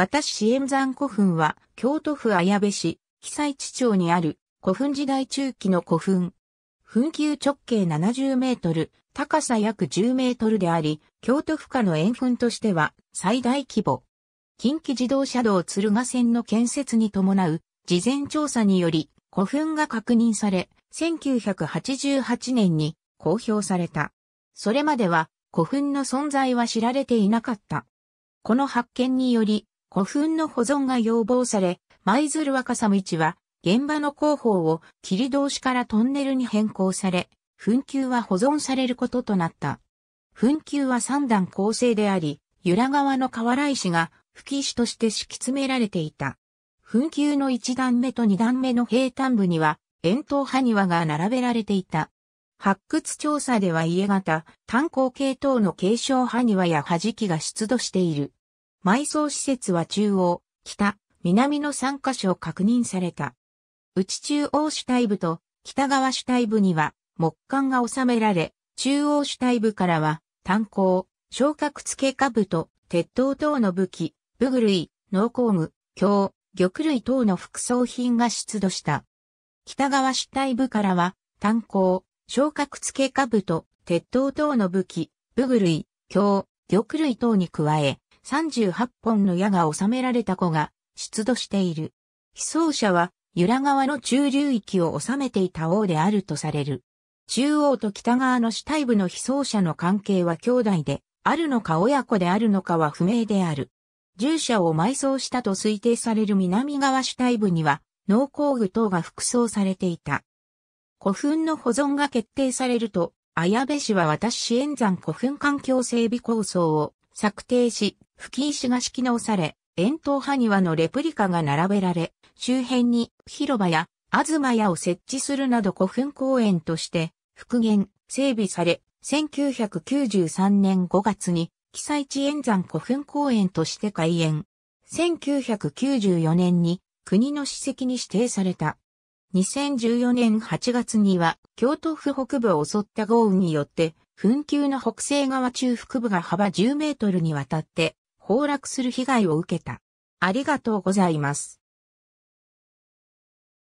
私支援山古墳は、京都府綾部市、被災地町にある、古墳時代中期の古墳。墳丘直径70メートル、高さ約10メートルであり、京都府下の円墳としては、最大規模。近畿自動車道鶴ヶ線の建設に伴う、事前調査により、古墳が確認され、1988年に公表された。それまでは、古墳の存在は知られていなかった。この発見により、古墳の保存が要望され、舞鶴若狭道は、現場の広報を切り通しからトンネルに変更され、墳丘は保存されることとなった。墳丘は三段構成であり、由良川の河原石が吹石として敷き詰められていた。墳丘の一段目と二段目の平坦部には、円筒埴輪が並べられていた。発掘調査では家型、炭鉱系等の継承埴輪や弾きが出土している。埋葬施設は中央、北、南の3カ所確認された。内中央主体部と北側主体部には木管が収められ、中央主体部からは炭鉱、昇格付け下部と鉄塔等の武器、武具類、農工具、鏡、玉類等の副葬品が出土した。北側主体部からは炭鉱、昇格付け下部と鉄塔等の武器、武具類、鏡、玉類等に加え、38本の矢が収められた子が出土している。被葬者は、由良川の中流域を治めていた王であるとされる。中央と北側の死体部の被葬者の関係は兄弟で、あるのか親子であるのかは不明である。従者を埋葬したと推定される南側主体部には、農工具等が服装されていた。古墳の保存が決定されると、綾部氏は私支援山古墳環境整備構想を策定し、吹石が敷き直され、円筒派庭のレプリカが並べられ、周辺に広場や東屋を設置するなど古墳公園として復元、整備され、1993年5月に、被災地円山古墳公園として開園。1994年に国の史跡に指定された。2014年8月には京都府北部を襲った豪雨によって墳丘の北西側中腹部が幅10メートルにわたって崩落する被害を受けた。ありがとうございます。